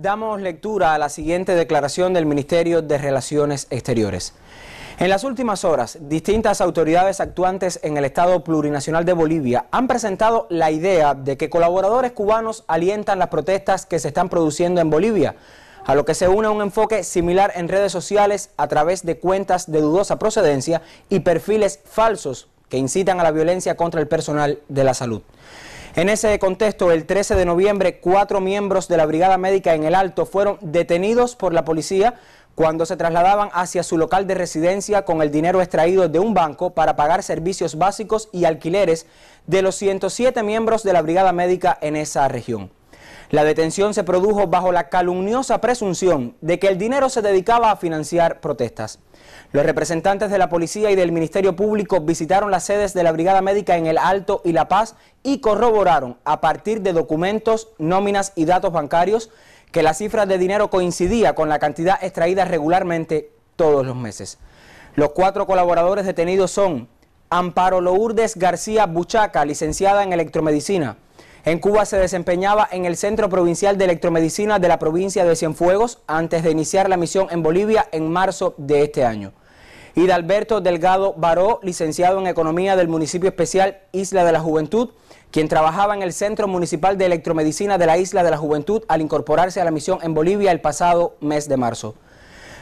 Damos lectura a la siguiente declaración del Ministerio de Relaciones Exteriores. En las últimas horas, distintas autoridades actuantes en el Estado Plurinacional de Bolivia han presentado la idea de que colaboradores cubanos alientan las protestas que se están produciendo en Bolivia, a lo que se une un enfoque similar en redes sociales a través de cuentas de dudosa procedencia y perfiles falsos que incitan a la violencia contra el personal de la salud. En ese contexto, el 13 de noviembre, cuatro miembros de la Brigada Médica en el Alto fueron detenidos por la policía cuando se trasladaban hacia su local de residencia con el dinero extraído de un banco para pagar servicios básicos y alquileres de los 107 miembros de la Brigada Médica en esa región. La detención se produjo bajo la calumniosa presunción de que el dinero se dedicaba a financiar protestas. Los representantes de la policía y del Ministerio Público visitaron las sedes de la Brigada Médica en El Alto y La Paz y corroboraron a partir de documentos, nóminas y datos bancarios que la cifra de dinero coincidía con la cantidad extraída regularmente todos los meses. Los cuatro colaboradores detenidos son Amparo Lourdes García Buchaca, licenciada en electromedicina, en Cuba se desempeñaba en el Centro Provincial de Electromedicina de la provincia de Cienfuegos antes de iniciar la misión en Bolivia en marzo de este año. Hidalberto Delgado Baró, licenciado en Economía del Municipio Especial Isla de la Juventud, quien trabajaba en el Centro Municipal de Electromedicina de la Isla de la Juventud al incorporarse a la misión en Bolivia el pasado mes de marzo.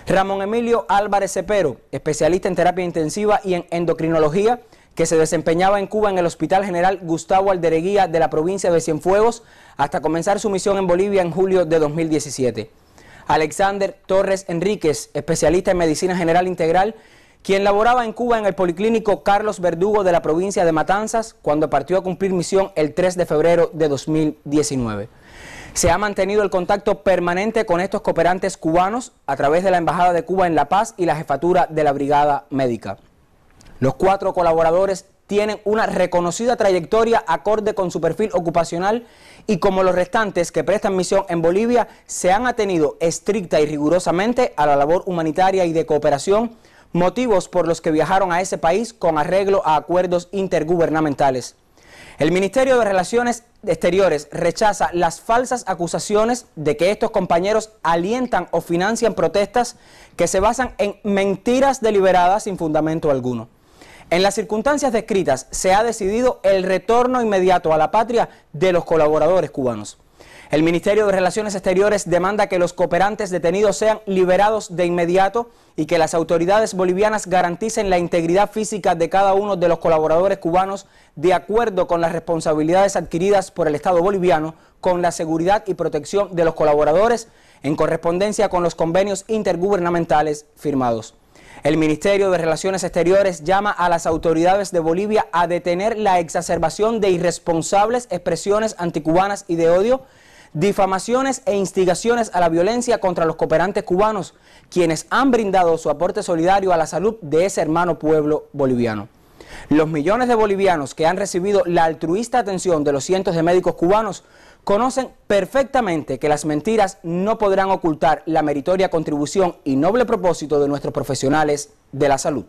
Ramón Emilio Álvarez Cepero, especialista en terapia intensiva y en endocrinología, que se desempeñaba en Cuba en el Hospital General Gustavo Aldereguía de la provincia de Cienfuegos hasta comenzar su misión en Bolivia en julio de 2017. Alexander Torres Enríquez, especialista en Medicina General Integral, quien laboraba en Cuba en el Policlínico Carlos Verdugo de la provincia de Matanzas cuando partió a cumplir misión el 3 de febrero de 2019. Se ha mantenido el contacto permanente con estos cooperantes cubanos a través de la Embajada de Cuba en La Paz y la Jefatura de la Brigada Médica. Los cuatro colaboradores tienen una reconocida trayectoria acorde con su perfil ocupacional y como los restantes que prestan misión en Bolivia se han atenido estricta y rigurosamente a la labor humanitaria y de cooperación, motivos por los que viajaron a ese país con arreglo a acuerdos intergubernamentales. El Ministerio de Relaciones Exteriores rechaza las falsas acusaciones de que estos compañeros alientan o financian protestas que se basan en mentiras deliberadas sin fundamento alguno. En las circunstancias descritas se ha decidido el retorno inmediato a la patria de los colaboradores cubanos. El Ministerio de Relaciones Exteriores demanda que los cooperantes detenidos sean liberados de inmediato y que las autoridades bolivianas garanticen la integridad física de cada uno de los colaboradores cubanos de acuerdo con las responsabilidades adquiridas por el Estado boliviano con la seguridad y protección de los colaboradores en correspondencia con los convenios intergubernamentales firmados. El Ministerio de Relaciones Exteriores llama a las autoridades de Bolivia a detener la exacerbación de irresponsables expresiones anticubanas y de odio, difamaciones e instigaciones a la violencia contra los cooperantes cubanos, quienes han brindado su aporte solidario a la salud de ese hermano pueblo boliviano. Los millones de bolivianos que han recibido la altruista atención de los cientos de médicos cubanos conocen perfectamente que las mentiras no podrán ocultar la meritoria contribución y noble propósito de nuestros profesionales de la salud.